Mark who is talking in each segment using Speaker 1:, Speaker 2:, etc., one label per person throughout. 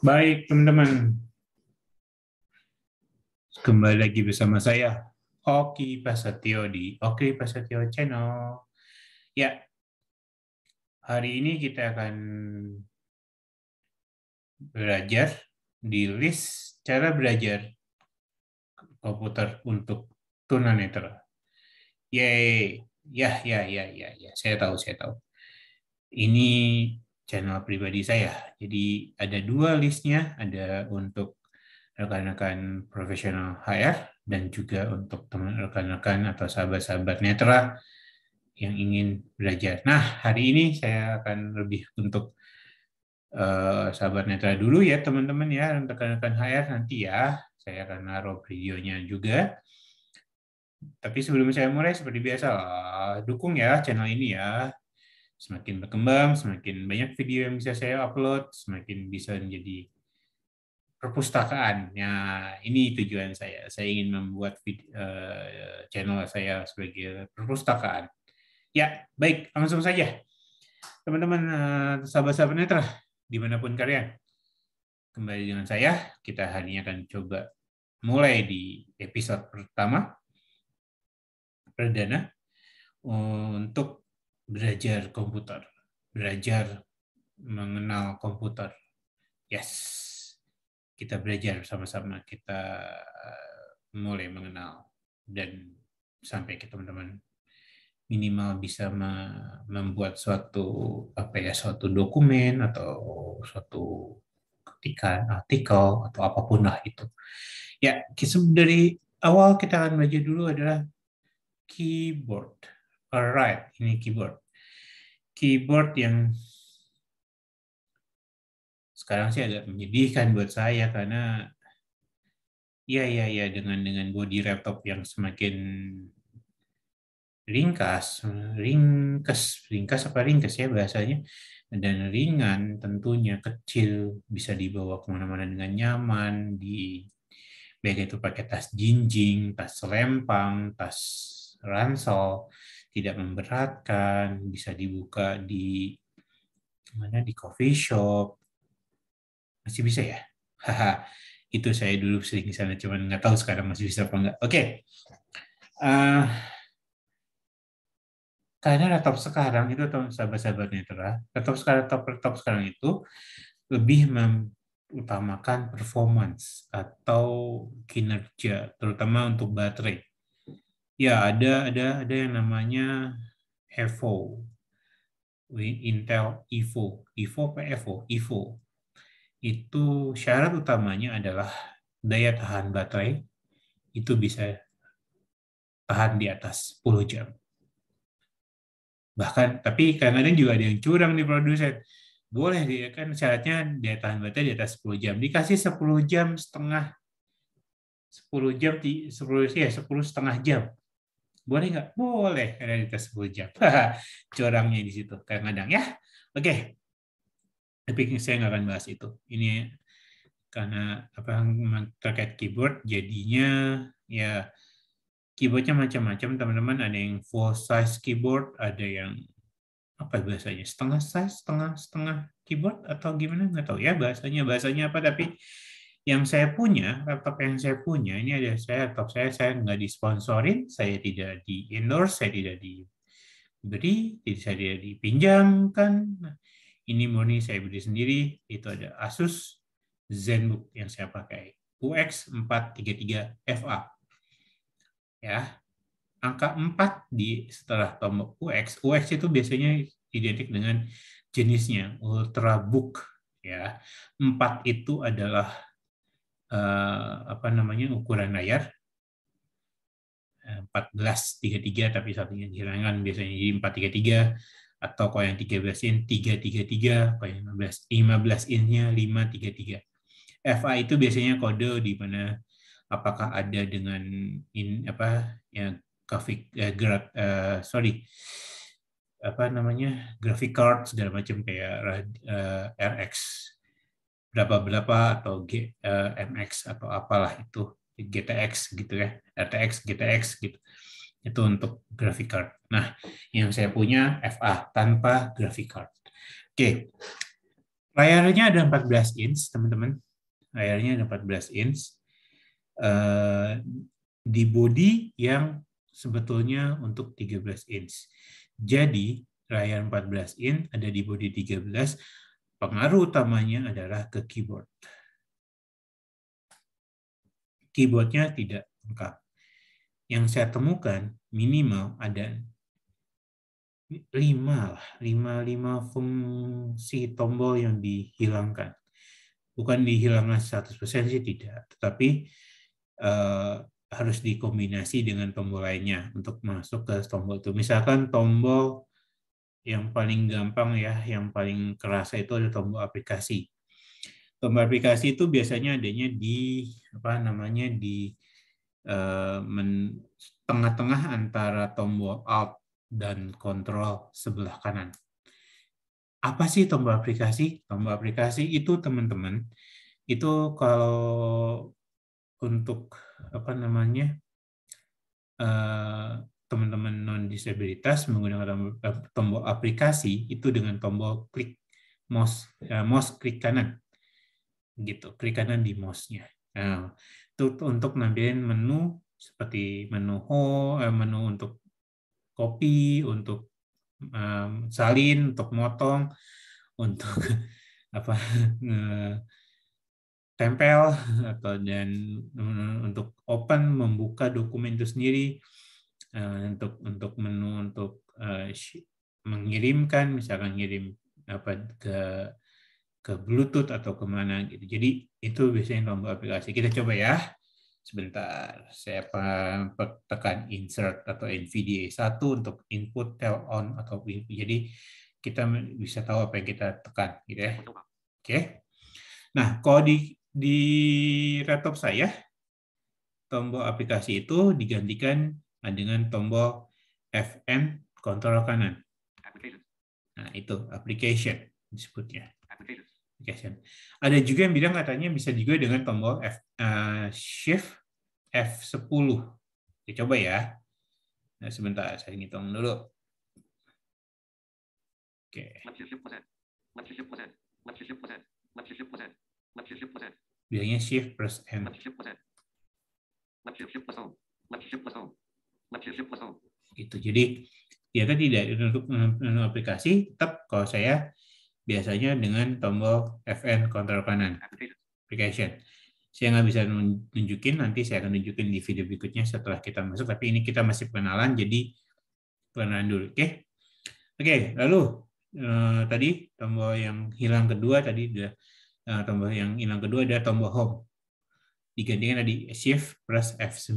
Speaker 1: Baik, teman-teman. Kembali lagi bersama saya, Oki Pasatio di Oki Pasatio Channel. Ya, hari ini kita akan belajar di list cara belajar komputer untuk tunanetra. Yeay, ya, ya, ya, ya, ya, saya tahu, saya tahu. Ini channel pribadi saya. Jadi ada dua listnya, ada untuk rekan-rekan profesional HR dan juga untuk teman rekan-rekan atau sahabat-sahabat netra yang ingin belajar. Nah, hari ini saya akan lebih untuk uh, sahabat netra dulu ya teman-teman ya, rekan-rekan HR nanti ya. Saya akan naruh videonya juga. Tapi sebelum saya mulai, seperti biasa, dukung ya channel ini ya semakin berkembang, semakin banyak video yang bisa saya upload, semakin bisa menjadi perpustakaan. ya ini tujuan saya. Saya ingin membuat video, uh, channel saya sebagai perpustakaan. Ya, baik, langsung saja. Teman-teman, uh, sahabat-sahabat netra, dimanapun kalian, kembali dengan saya. Kita hari ini akan coba mulai di episode pertama, perdana, untuk belajar komputer, belajar mengenal komputer. Yes, kita belajar sama-sama, kita eh, mulai mengenal dan sampai ke teman-teman minimal bisa membuat suatu apa ya suatu dokumen atau suatu ketikan artikel atau apapun lah itu ya dari awal kita akan belajar dulu adalah keyboard Alright, ini keyboard. Keyboard yang sekarang sih agak menyedihkan buat saya karena ya ya ya dengan dengan body laptop yang semakin ringkas, ringkas, ringkas apa ringkas ya bahasanya dan ringan tentunya kecil bisa dibawa kemana-mana dengan nyaman di baik itu pakai tas jinjing, tas lempang, tas ransel tidak memberatkan, bisa dibuka di mana di coffee shop. Masih bisa ya? Haha. Itu saya dulu sering di sana, cuman nggak tahu sekarang masih bisa apa enggak. Oke. Okay. Uh, eh, karena laptop sekarang itu atau sahabat-sahabat netra, laptop sekarang laptop laptop sekarang itu lebih mengutamakan performance atau kinerja, terutama untuk baterai. Ya, ada ada ada yang namanya EVO. Intel EVO, EVO apa EVO? EVO. Itu syarat utamanya adalah daya tahan baterai itu bisa tahan di atas 10 jam. Bahkan, tapi kadang-kadang juga ada yang curang di produsen. Boleh, dia kan syaratnya daya tahan baterai di atas 10 jam. Dikasih 10 jam setengah, 10 jam, 10, ya 10 setengah jam. Boleh nggak? Boleh, karena dites hujab. Curangnya di situ, kayak ngadang ya. Oke, okay. tapi saya nggak akan bahas itu. Ini karena apa terkait keyboard, jadinya ya keyboardnya macam-macam teman-teman ada yang full size keyboard ada yang apa bahasanya setengah size setengah setengah keyboard atau gimana nggak tahu ya bahasanya bahasanya apa tapi yang saya punya, laptop yang saya punya, ini ada saya laptop saya, saya nggak disponsorin, saya tidak di endorse, saya tidak diberi, saya tidak dipinjamkan. Nah, ini murni saya beli sendiri, itu ada Asus ZenBook yang saya pakai. UX433FA. Ya. Angka 4 di setelah tombol UX, UX itu biasanya identik dengan jenisnya, Ultrabook ya. 4 itu adalah uh, apa namanya ukuran layar 1433 tapi satunya dihilangkan biasanya jadi 433 atau kalau yang 13 in 333 kalau yang 15 15 innya 533 FA itu biasanya kode di mana apakah ada dengan in apa ya grafik eh, graf, eh, sorry apa namanya grafik card segala macam kayak eh, RX berapa-berapa atau G, uh, eh, MX atau apalah itu GTX gitu ya, RTX, GTX gitu. Itu untuk graphic card. Nah, yang saya punya FA tanpa graphic card. Oke. Layarnya ada 14 inch, teman-teman. Layarnya ada 14 inch. Eh, di body yang sebetulnya untuk 13 inch. Jadi, layar 14 inch ada di body 13, pengaruh utamanya adalah ke keyboard. Keyboardnya tidak lengkap. Yang saya temukan minimal ada lima lima, lima fungsi tombol yang dihilangkan. Bukan dihilangkan 100% sih tidak, tetapi eh, harus dikombinasi dengan tombol lainnya untuk masuk ke tombol itu. Misalkan tombol yang paling gampang ya, yang paling kerasa itu ada tombol aplikasi. Tombol aplikasi itu biasanya adanya di apa namanya di tengah eh, tengah-tengah antara tombol Alt dan Control sebelah kanan. Apa sih tombol aplikasi? Tombol aplikasi itu teman-teman itu kalau untuk apa namanya eh, teman-teman non disabilitas menggunakan eh, tombol aplikasi itu dengan tombol klik mouse uh, mouse klik kanan gitu klik kanan di mouse-nya nah, itu untuk nampilin menu seperti menu home eh, menu untuk copy untuk um, salin untuk motong untuk apa tempel atau dan mm, untuk open membuka dokumen itu sendiri Eh, untuk untuk menu untuk eh, mengirimkan misalkan ngirim apa ke ke Bluetooth atau kemana gitu. Jadi itu biasanya tombol aplikasi. Kita coba ya. Sebentar, saya tekan insert atau NVDA satu untuk input tel on atau input. Jadi kita bisa tahu apa yang kita tekan gitu ya. Oke. Okay. Nah, kalau di di laptop saya tombol aplikasi itu digantikan dengan tombol Fm kontrol kanan. Nah, itu application disebutnya. Application. Ada juga yang bilang katanya bisa juga dengan tombol F, uh, shift F10. Kita ya, coba ya. Nah, sebentar, saya ngitung dulu. Oke. Okay. Bilangnya shift plus N itu jadi ya tadi dari untuk aplikasi tetap kalau saya biasanya dengan tombol FN kontrol kanan application saya nggak bisa nunjukin nanti saya akan nunjukin di video berikutnya setelah kita masuk tapi ini kita masih pengenalan jadi pengenalan dulu oke okay? oke okay, lalu eh, tadi tombol yang hilang kedua tadi udah eh, tombol yang hilang kedua ada tombol home digantikan tadi shift plus F9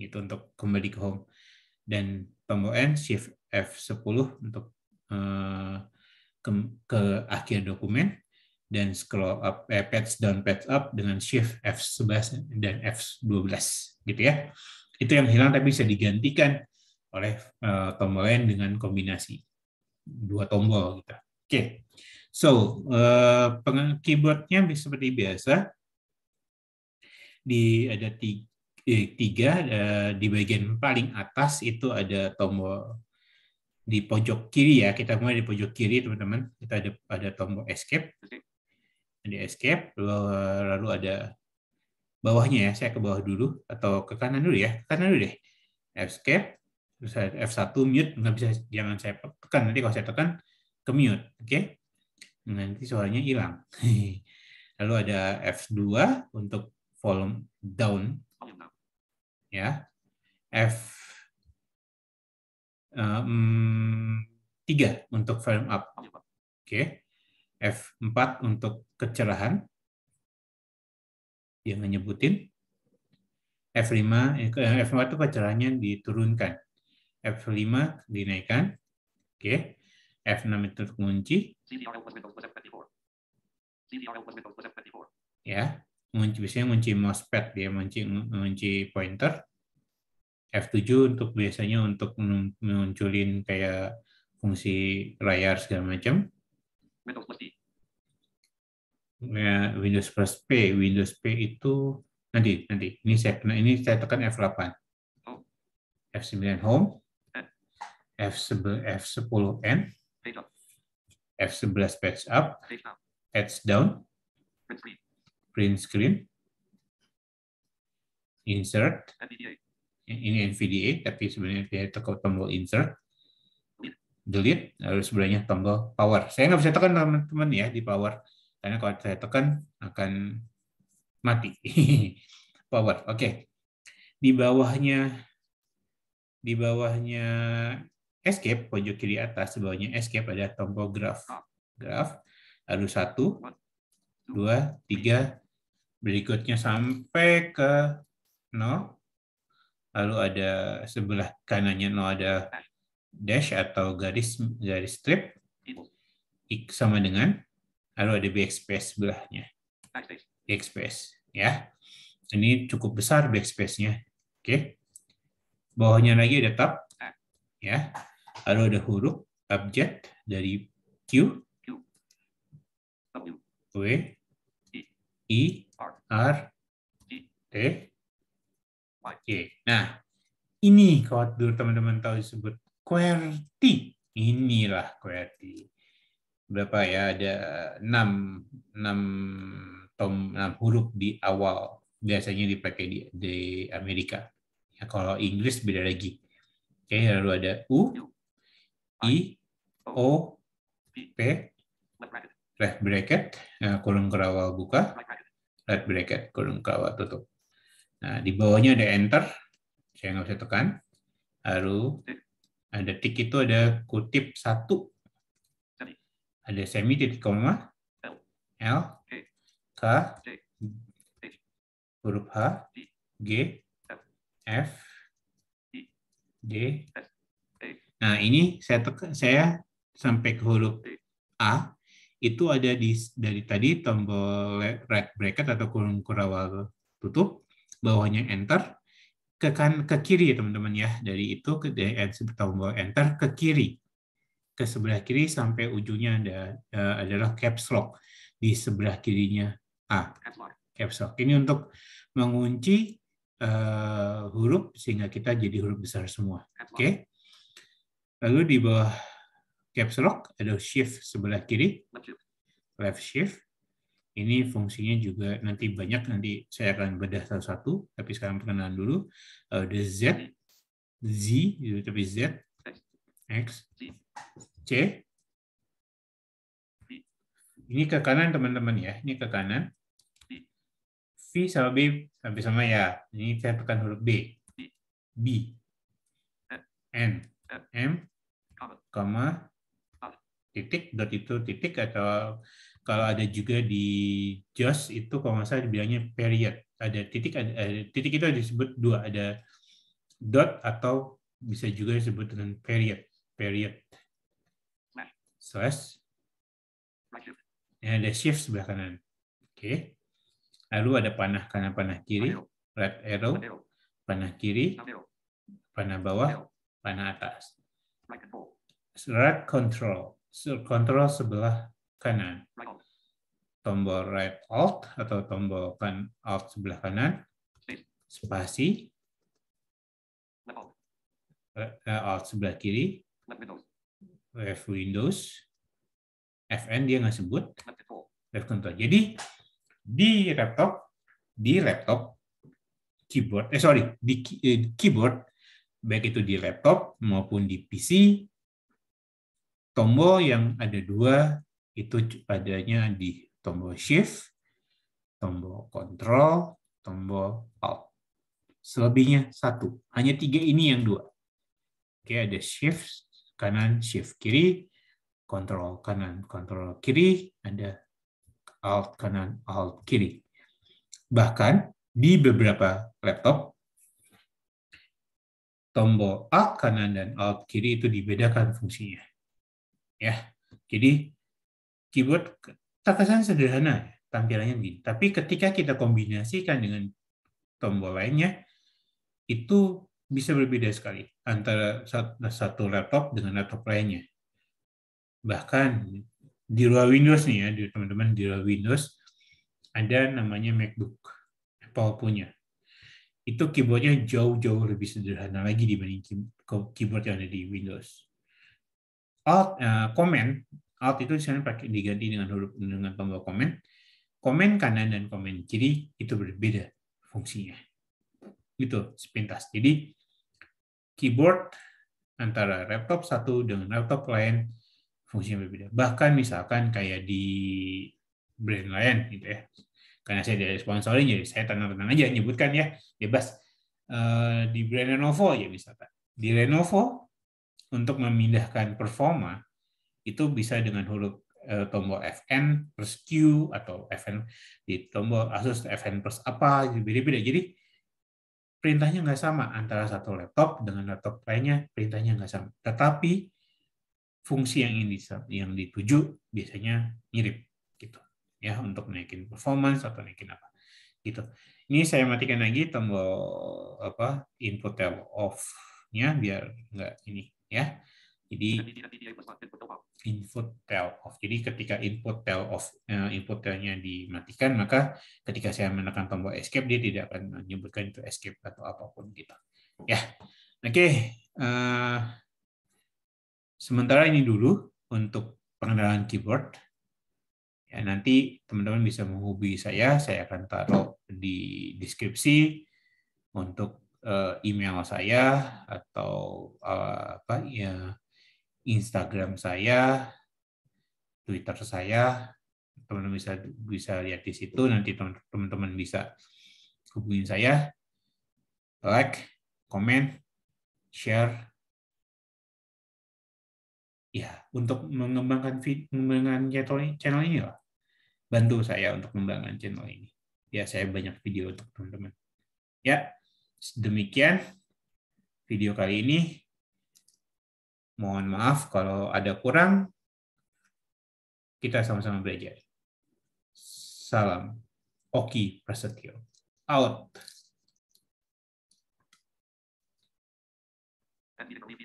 Speaker 1: gitu untuk kembali ke home dan tombol pembawaan shift F10 untuk uh, ke, ke akhir dokumen dan scroll up eh, patch down patch up dengan shift F11 dan F12 gitu ya itu yang hilang tapi bisa digantikan oleh uh, eh, tombol lain dengan kombinasi dua tombol gitu. Oke, okay. so uh, keyboardnya seperti biasa di ada tiga di iya, tiga eh, di bagian paling atas itu ada tombol di pojok kiri ya kita mulai di pojok kiri teman-teman kita ada ada tombol escape di escape eh, lalu ada bawahnya ya saya ke bawah dulu atau ke kanan dulu ya ke kanan dulu deh escape terus F1 mute nggak bisa jangan saya tekan nanti kalau saya tekan ke mute oke okay? nanti suaranya hilang lalu ada F2 untuk volume down ya F um, 3 untuk firm up. Oke. Okay. F4 untuk kecerahan. Dia menyebutin F5 eh, F4 itu kecerahannya diturunkan. F5 dinaikkan. Oke. Okay. F6 itu kunci. Ya ngunci biasanya ngunci mousepad dia ngunci ngunci pointer F7 untuk biasanya untuk munculin kayak fungsi layar segala macam. Windows putih. Ya, Windows plus P, Windows P itu nanti nanti ini saya ini saya tekan F8. Oh. F9 home. F11 eh. F10 n. F11 patch up. Reload. Patch down print screen, insert, ini NVDA, tapi sebenarnya dia tekan tombol insert, delete, lalu sebenarnya tombol power. Saya nggak bisa tekan teman-teman ya di power, karena kalau saya tekan akan mati. power, oke. Okay. Di bawahnya, di bawahnya escape, pojok kiri atas, di bawahnya escape ada tombol graph. Ah. Graph, lalu satu, dua, tiga. Berikutnya sampai ke 0. Lalu ada sebelah kanannya 0 ada dash atau garis garis strip. X sama dengan. Lalu ada backspace sebelahnya. Backspace. ya. Ini cukup besar backspace-nya. Oke. Okay. Bawahnya lagi ada tab. Ya. Lalu ada huruf, abjad dari Q. Q. W. I, R, T, Y. Nah, ini kalau teman-teman tahu disebut QWERTY. Inilah QWERTY. Berapa ya? Ada 6, 6, tom, 6 huruf di awal. Biasanya dipakai di, di Amerika. Ya, kalau Inggris beda lagi. Oke, lalu ada U, I, O, P, left bracket, nah, kurung kerawal buka, right bracket, kurung kerawal tutup. Nah, di bawahnya ada enter, saya nggak bisa tekan. Lalu ada tick itu ada kutip satu, ada semi titik koma, L, K, huruf H, G, F, D. Nah ini saya tekan, saya sampai ke huruf A, itu ada di dari tadi tombol red bracket atau kurung kurawal tutup, bawahnya enter, ke kan ke kiri teman-teman ya, dari itu ke dari tombol enter ke kiri. Ke sebelah kiri sampai ujungnya ada eh, adalah caps lock di sebelah kirinya A. Caps lock. Ini untuk mengunci uh, huruf sehingga kita jadi huruf besar semua. Oke. Okay? Lalu di bawah caps lock ada shift sebelah kiri left shift. Ini fungsinya juga nanti banyak, nanti saya akan bedah satu-satu, tapi sekarang perkenalan dulu. The eh, Z, Z, tapi Z, X, C. Ini ke kanan teman-teman ya, ini ke kanan. V sama B sampai sama ya. Ini saya tekan huruf B. B. N. M. Koma. Titik. Dot itu titik atau kalau ada juga di JOS itu kalau nggak salah dibilangnya period. Ada titik, ada, ada eh, titik itu disebut dua, ada dot atau bisa juga disebut dengan period. Period. Nah. Slash. ada shift sebelah kanan. Oke. Okay. Lalu ada panah kanan, panah kiri. Red arrow. Panah kiri. Panah bawah. Panah atas. Red control. Control sebelah kanan tombol right alt atau tombol kan alt sebelah kanan spasi eh, alt sebelah kiri left windows fn dia nggak sebut left control jadi di laptop di laptop keyboard eh sorry di eh, keyboard baik itu di laptop maupun di PC tombol yang ada dua itu adanya di tombol shift, tombol control, tombol alt. Selebihnya satu. Hanya tiga ini yang dua. Oke, ada shift kanan, shift kiri, control kanan, control kiri, ada alt kanan, alt kiri. Bahkan di beberapa laptop, tombol alt kanan dan alt kiri itu dibedakan fungsinya. Ya, jadi keyboard terkesan sederhana tampilannya begini. Tapi ketika kita kombinasikan dengan tombol lainnya, itu bisa berbeda sekali antara satu laptop dengan laptop lainnya. Bahkan di luar Windows nih ya, teman-teman di luar Windows ada namanya MacBook Apple punya. Itu keyboardnya jauh-jauh lebih sederhana lagi dibanding keyboard yang ada di Windows. Alt, uh, comment Alt itu di sana pakai diganti dengan huruf dengan tombol komen. Komen kanan dan komen kiri itu berbeda fungsinya. Gitu, sepintas. Jadi keyboard antara laptop satu dengan laptop lain fungsinya berbeda. Bahkan misalkan kayak di brand lain gitu ya. Karena saya dari sponsorin jadi saya tenang-tenang aja nyebutkan ya, bebas. Eh, di brand Lenovo ya misalkan. Di Lenovo untuk memindahkan performa itu bisa dengan huruf eh, tombol fn plus q atau fn di tombol asus fn plus apa gitu, beda-beda jadi perintahnya nggak sama antara satu laptop dengan laptop lainnya perintahnya nggak sama tetapi fungsi yang ini yang dituju biasanya mirip gitu ya untuk naikin performance atau naikin apa gitu ini saya matikan lagi tombol apa input off nya biar nggak ini ya jadi input tail off. Jadi ketika input tell off eh, input tailnya dimatikan, maka ketika saya menekan tombol escape dia tidak akan menyebutkan itu escape atau apapun gitu. Ya, oke. Okay. Uh, eh, sementara ini dulu untuk pengendalian keyboard. Ya, nanti teman-teman bisa menghubungi saya. Saya akan taruh di deskripsi untuk eh, email saya atau apa ya Instagram saya, Twitter saya. Teman-teman bisa bisa lihat di situ. Nanti teman-teman bisa hubungin saya. Like, comment, share. Ya, untuk mengembangkan mengembangkan channel ini lah. Bantu saya untuk mengembangkan channel ini. Ya, saya banyak video untuk teman-teman. Ya, demikian video kali ini. Mohon maaf kalau ada kurang. Kita sama-sama belajar. Salam. Oki Prasetyo. Out.